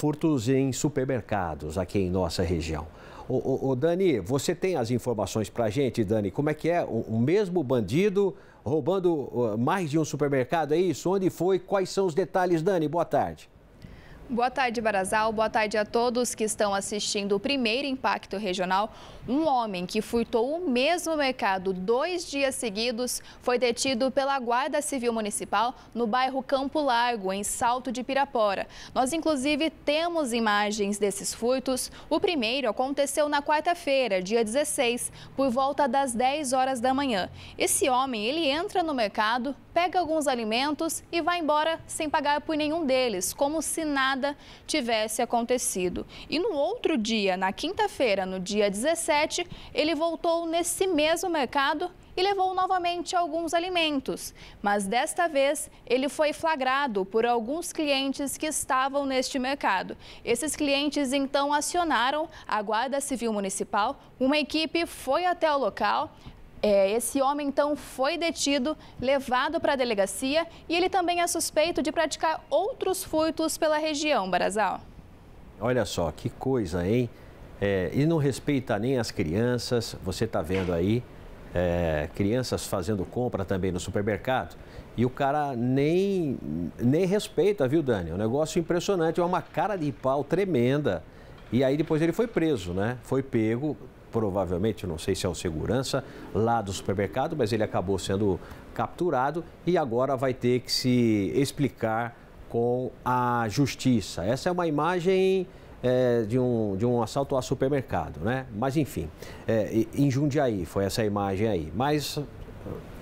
furtos em supermercados aqui em nossa região. O, o, o Dani, você tem as informações para a gente, Dani? Como é que é o, o, mesmo bandido roubando ah, mais de um supermercado? É isso? Onde foi? Quais são os detalhes, Dani? Boa tarde. Boa tarde, Barazal. Boa tarde a todos que estão assistindo o primeiro impacto regional. Um homem que furtou o mesmo mercado dois dias seguidos foi detido pela Guarda Civil Municipal no bairro Campo Largo, em Salto de Pirapora. Nós, inclusive, temos imagens desses furtos. O primeiro aconteceu na quarta-feira, dia 16, por volta das 10 horas da manhã. Esse homem, ele entra no mercado, pega alguns alimentos e vai embora sem pagar por nenhum deles, como se nada nada tivesse acontecido. E no outro dia, na quinta-feira, no dia 17, ele voltou nesse mesmo mercado e levou novamente alguns alimentos. Mas desta vez, ele foi flagrado por alguns clientes que estavam neste mercado. Esses clientes então acionaram a Guarda Civil Municipal, uma equipe foi até o local, é, esse homem então foi detido, levado para a delegacia e ele também é suspeito de praticar outros furtos pela região, Barazal. Olha só, que coisa, hein? É, e não respeita nem as crianças, você está vendo aí, é, crianças fazendo compra também no supermercado. E o cara nem, nem respeita, viu, Dani? Um negócio impressionante, é uma cara de pau tremenda. E aí depois ele foi preso, né? Foi pego, provavelmente, não sei se é o segurança, lá do supermercado, mas ele acabou sendo capturado e agora vai ter que se explicar com a justiça. Essa é uma imagem é, de, um, de um assalto a supermercado, né? Mas enfim, é, em Jundiaí foi essa imagem aí. Mas uh,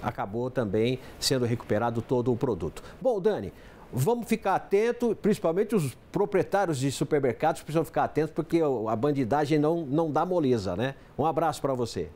acabou também sendo recuperado todo o produto. Bom, Dani, Vamos ficar atento, principalmente os proprietários de supermercados precisam ficar atentos, porque a bandidagem não, não dá moleza, né? Um abraço para você.